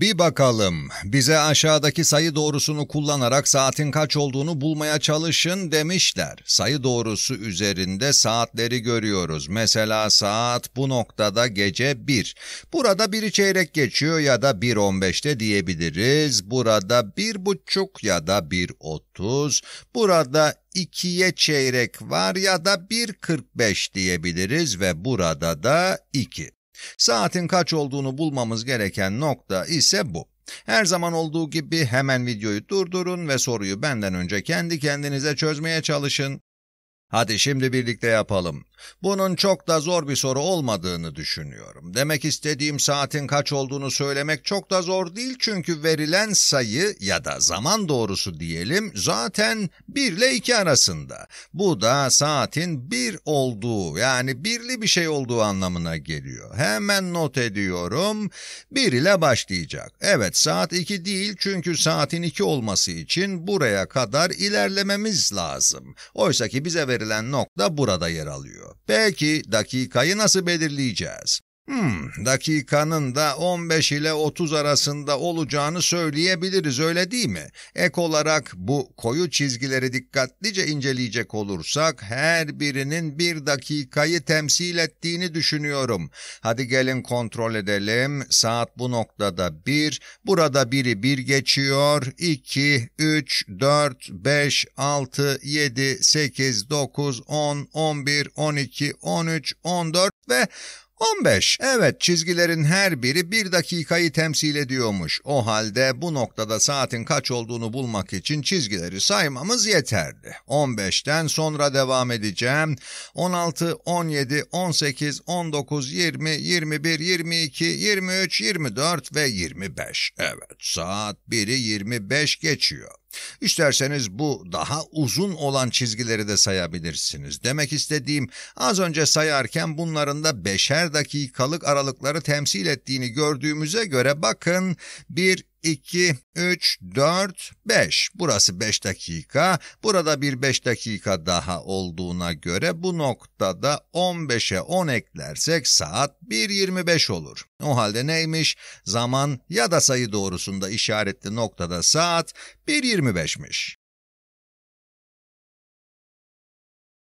Bir bakalım, bize aşağıdaki sayı doğrusunu kullanarak saatin kaç olduğunu bulmaya çalışın demişler. Sayı doğrusu üzerinde saatleri görüyoruz. Mesela saat bu noktada gece 1. Burada 1'i çeyrek geçiyor ya da 1.15'te diyebiliriz. Burada 1.30 ya da 1.30. Burada 2'ye çeyrek var ya da 1.45 diyebiliriz ve burada da 2. Saatin kaç olduğunu bulmamız gereken nokta ise bu. Her zaman olduğu gibi hemen videoyu durdurun ve soruyu benden önce kendi kendinize çözmeye çalışın. Hadi şimdi birlikte yapalım. Bunun çok da zor bir soru olmadığını düşünüyorum. Demek istediğim saatin kaç olduğunu söylemek çok da zor değil çünkü verilen sayı ya da zaman doğrusu diyelim zaten 1 ile 2 arasında. Bu da saatin 1 olduğu yani birli bir şey olduğu anlamına geliyor. Hemen not ediyorum. 1 ile başlayacak. Evet saat 2 değil çünkü saatin 2 olması için buraya kadar ilerlememiz lazım. Oysa ki bize verilen verilen nokta burada yer alıyor. Peki dakikayı nasıl belirleyeceğiz? Hmm, dakikanın da 15 ile 30 arasında olacağını söyleyebiliriz öyle değil mi? Ek olarak bu koyu çizgileri dikkatlice inceleyecek olursak her birinin bir dakikayı temsil ettiğini düşünüyorum. Hadi gelin kontrol edelim. Saat bu noktada 1, burada biri 1 bir geçiyor. 2, 3, 4, 5, 6, 7, 8, 9, 10, 11, 12, 13, 14 ve 15. Evet çizgilerin her biri bir dakikayı temsil ediyormuş. O halde bu noktada saatin kaç olduğunu bulmak için çizgileri saymamız yeterli. 15'ten sonra devam edeceğim. 16, 17, 18, 19, 20, 21, 22, 23, 24 ve 25. Evet saat 1'i 25 geçiyor. İsterseniz bu daha uzun olan çizgileri de sayabilirsiniz. Demek istediğim az önce sayarken bunların da beşer dakikalık aralıkları temsil ettiğini gördüğümüze göre bakın 1, 2, 3, 4, 5. Burası 5 dakika. Burada bir 5 dakika daha olduğuna göre bu noktada 15'e 10 eklersek saat 1.25 olur. O halde neymiş? Zaman ya da sayı doğrusunda işaretli noktada saat 1.25'miş.